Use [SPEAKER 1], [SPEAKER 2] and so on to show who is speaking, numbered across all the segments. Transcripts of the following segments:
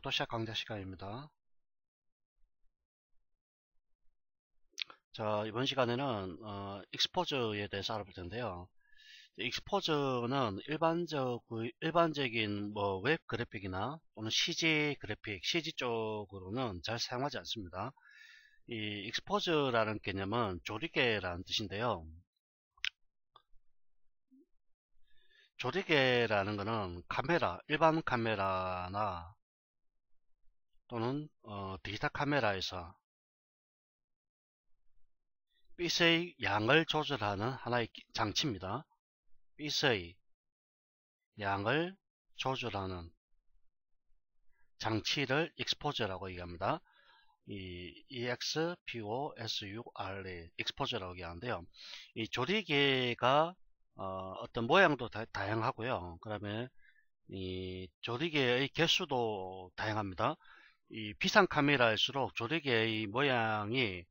[SPEAKER 1] 포토샵 강좌 시간입니다. 자 이번 시간에는 어, 익스포즈에 대해서 알아볼 텐데요. 익스포즈는 일반적 일반적인 뭐웹 그래픽이나 또는 CG 그래픽, CG 쪽으로는 잘 사용하지 않습니다. 이 익스포즈라는 개념은 조리개라는 뜻인데요. 조리개라는 것은 카메라, 일반 카메라나 또는 어, 디지털 카메라에서 빛의 양을 조절하는 하나의 장치입니다. 빛의 양을 조절하는 장치를 익스포저라고 얘기합니다. E EXPOSURA 익스포저라고 얘기하는데요. 이 조리개가 어, 떤 모양도 다, 양하고요그 다음에 이 조리개의 개수도 다양합니다. 이 비상 카메라일수록 조리개의 모양이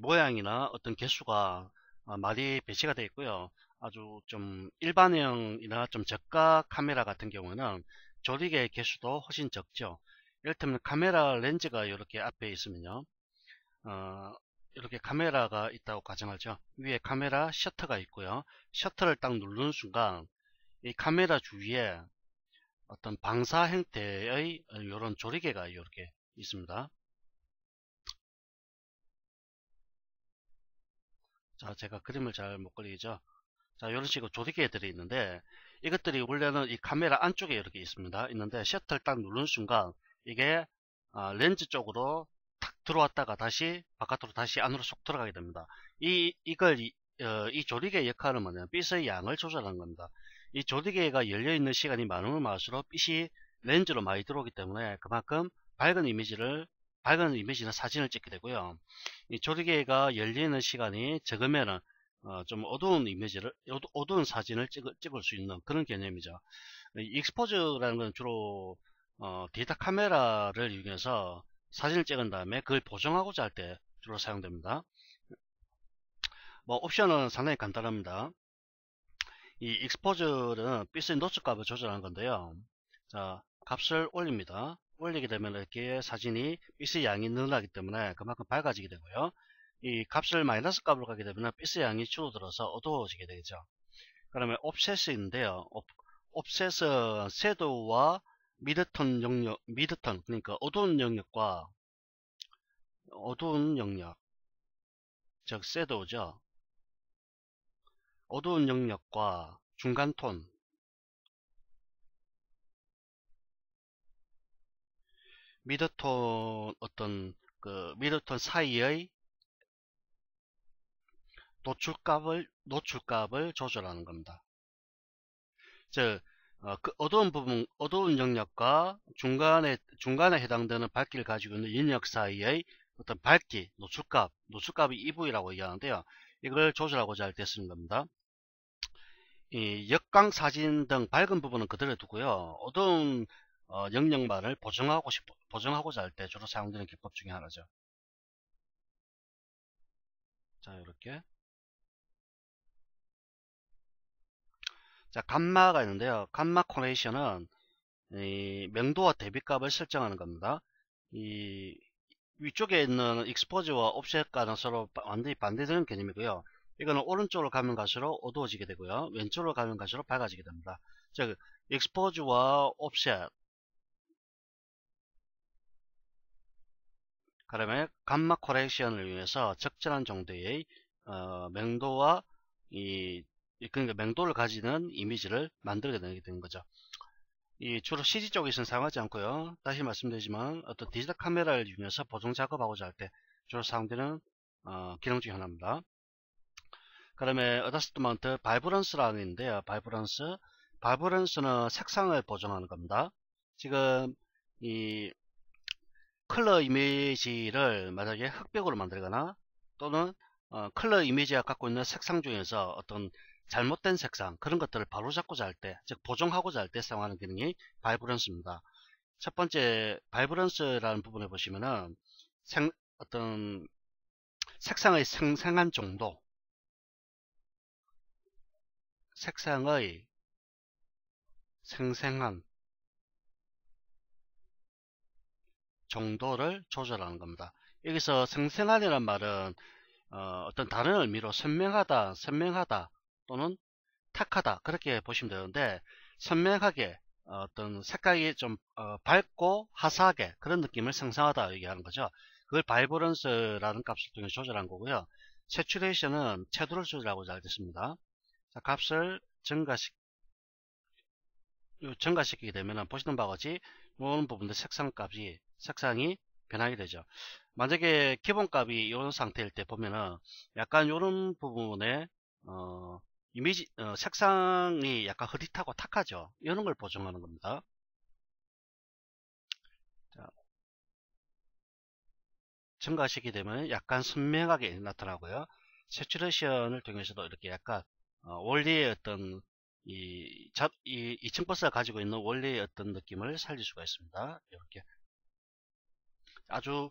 [SPEAKER 1] 모양이나 어떤 개수가 어, 많이 배치가 되어 있고요. 아주 좀 일반형이나 좀 저가 카메라 같은 경우는 조리개의 개수도 훨씬 적죠. 예를 들면 카메라 렌즈가 이렇게 앞에 있으면요. 어, 이렇게 카메라가 있다고 가정하죠. 위에 카메라 셔터가 있고요. 셔터를 딱 누르는 순간 이 카메라 주위에 어떤 방사 형태의 이런 조리개가 이렇게 있습니다. 자, 제가 그림을 잘 못 그리죠. 자, 이런 식으로 조리개들이 있는데 이것들이 원래는 이 카메라 안쪽에 이렇게 있습니다. 있는데 셔터를 딱 누른 순간 이게 아, 렌즈 쪽으로 탁 들어왔다가 다시 바깥으로 다시 안으로 쏙 들어가게 됩니다. 이 이걸 이, 어, 이 조리개 역할은 뭐냐면 빛의 양을 조절하는 겁니다. 이 조리개가 열려있는 시간이 많으면 많을수록 빛이 렌즈로 많이 들어오기 때문에 그만큼 밝은 이미지를 밝은 이미지나 사진을 찍게 되고요. 이 조리개가 열려있는 시간이 적으면은 어, 어두운 이미지를 어두운 사진을 찍을, 찍을 수 있는 그런 개념이죠. 익스포즈라는 건 주로 어, 데이터 카메라를 이용해서 사진을 찍은 다음에 그걸 보정하고자 할 때 주로 사용됩니다. 뭐 옵션은 상당히 간단합니다. 이 익스포즈는 빛의 노출 값을 조절하는 건데요. 자, 값을 올립니다. 올리게 되면 이렇게 사진이 빛의 양이 늘어나기 때문에 그만큼 밝아지게 되고요. 이 값을 마이너스 값으로 가게 되면 빛의 양이 줄어들어서 어두워지게 되죠. 그러면 옵셋인데요. 옵셋은 섀도우와 미드톤 영역, 미드톤 그러니까 어두운 영역과 어두운 영역 즉 섀도우죠. 어두운 영역과 중간 톤 미드톤 어떤 그 미드톤 사이의 노출값을 노출값을 조절하는 겁니다. 즉 어, 그 어두운 부분, 어두운 영역과 중간에 중간에 해당되는 밝기를 가지고 있는 영역 사이의 어떤 밝기, 노출값, 노출값이 EV라고 얘기하는데요. 이걸 조절하고자 할 때 쓰는 겁니다. 이 역광 사진 등 밝은 부분은 그대로 두고요. 어두운 어, 영역만을 보정하고 싶, 보정하고자 할 때 주로 사용되는 기법 중에 하나죠. 자, 이렇게. 자, 감마가 있는데요. 감마 코네이션은 명도와 대비값을 설정하는 겁니다. 이 위쪽에 있는 익스포즈와 옵셋과는 서로 완전히 반대되는 개념이고요. 이거는 오른쪽으로 가면 갈수록 어두워지게 되고요. 왼쪽으로 가면 갈수록 밝아지게 됩니다. 즉, 익스포즈와 옵셋 그 다음에 감마 코렉션을 위해서 적절한 정도의 어, 맹도와 이 그러니까 맹도를 가지는 이미지를 만들게 되는 거죠. 이 주로 CG 쪽에서는사용하지 않고요. 다시 말씀드리지만 어떤 디지털 카메라를 이용해서 보정 작업하고자 할 때 주로 사용되는 어, 기능 중 하나입니다. 그 다음에 어다스트먼트 발브런스라는 있는데요. 발브런스바브런스는 색상을 보정하는 겁니다. 지금 이 클러 이미지를 만약에 흑백으로 만들거나 또는 어, 클러 이미지가 갖고 있는 색상 중에서 어떤 잘못된 색상 그런 것들을 바로잡고자 할 때 즉 보정하고자 할 때 사용하는 기능이 바이브런스입니다. 첫 번째 바이브런스라는 부분에 보시면은 생, 어떤 색상의 생생한 정도 색상의 생생한 정도를 조절하는 겁니다. 여기서 생생한이란 말은 어, 떤 다른 의미로 선명하다, 선명하다 또는 탁하다 그렇게 보시면 되는데 선명하게 어, 어떤 색깔이 좀 어, 밝고 화사하게 그런 느낌을 생성하다 얘기하는 거죠. 그걸 바이브런스라는 값을 통해 조절한 거고요. 세츄레이션은 채도를 조절하고 잘 됐습니다. 자, 값을 증가시 증가시키게 되면 보시는 바와 같이 이런 부분들 색상 값이 색상이 변하게 되죠. 만약에 기본 값이 이런 상태일 때 보면은 약간 이런 부분에 어, 이미지 어, 색상이 약간 흐릿하고 탁하죠. 이런 걸 보정하는 겁니다. 자, 증가시키게 되면 약간 선명하게 나타나고요. 세츄레이션을 통해서도 이렇게 약간 어, 원리의 어떤 이, 잡, 이 2층 버스가 가지고 있는 원리의 어떤 느낌을 살릴 수가
[SPEAKER 2] 있습니다. 이렇게
[SPEAKER 1] 아주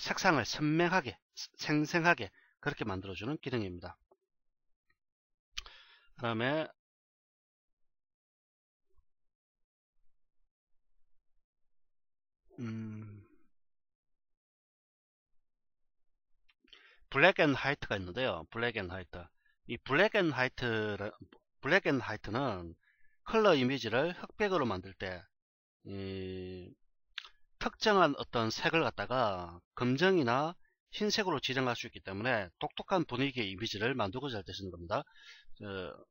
[SPEAKER 1] 색상을 선명하게 생생하게 그렇게 만들어주는 기능입니다. 그 다음에 음 블랙 앤 화이트가 있는데요. 블랙 앤 화이트. 이 블랙 앤 화이트 블랙 앤 화이트는 컬러 이미지를 흑백으로 만들 때 특정한 어떤 색을 갖다가 검정이나 흰색으로 지정할 수 있기 때문에 독특한 분위기의 이미지를 만들고자 할때 쓰는 겁니다. 어,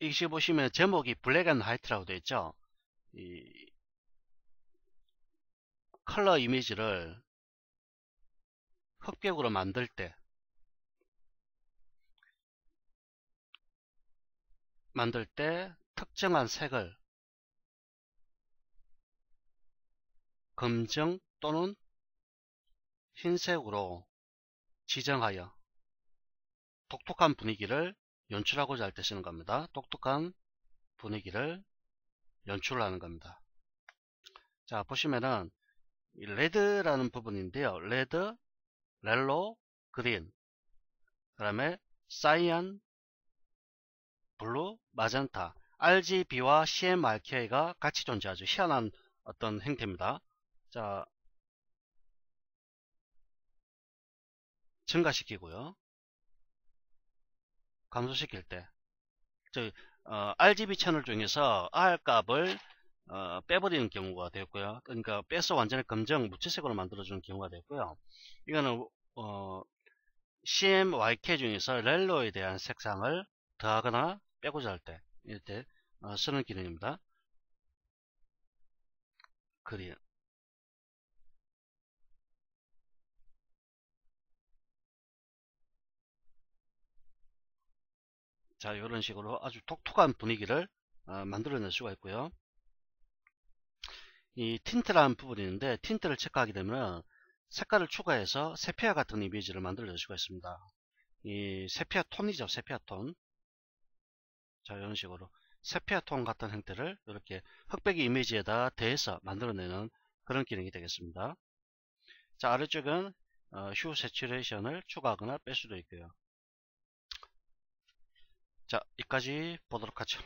[SPEAKER 1] 이시 보시면 제목이 블랙 앤 화이트라고 되어 있죠. 이 컬러 이미지를
[SPEAKER 2] 흑백으로 만들 때 만들 때 특정한 색을 검정 또는 흰색으로
[SPEAKER 1] 지정하여 독특한 분위기를 연출하고자 할 때 쓰는 겁니다. 독특한 분위기를 연출 하는 겁니다. 자 보시면은 레드라는 부분인데요. 레드, 렐로, 그린 그 다음에 사이언, 블루, 마젠타 RGB와 CMYK가 같이 존재하죠. 희한한 어떤 형태입니다 자, 증가시키고요. 감소시킬 때, 저, 어, RGB 채널 중에서 R 값을 어, 빼버리는 경우가 되었고요. 그러니까 빼서 완전히 검정 무채색으로 만들어주는 경우가 되었고요. 이거는 어, CMYK 중에서 렐로에 대한 색상을 더하거나 빼고자 할 때 이때 어, 쓰는 기능입니다.
[SPEAKER 2] 그리 자
[SPEAKER 1] 이런 식으로 아주 톡톡한 분위기를 어, 만들어낼 수가 있고요 이 틴트라는 부분이 있는데 틴트를 체크하게 되면 색깔을 추가해서 세피아 같은 이미지를 만들어낼 수가 있습니다 이 세피아 톤이죠 세피아 톤자 이런 식으로 세피아 톤 같은 형태를 이렇게 흑백의 이미지에다 대해서 만들어내는 그런 기능이 되겠습니다 자 아래쪽은 어, 휴 세츄레이션을 추가하거나 뺄 수도 있고요
[SPEAKER 2] 자, 여기까지 보도록 하죠.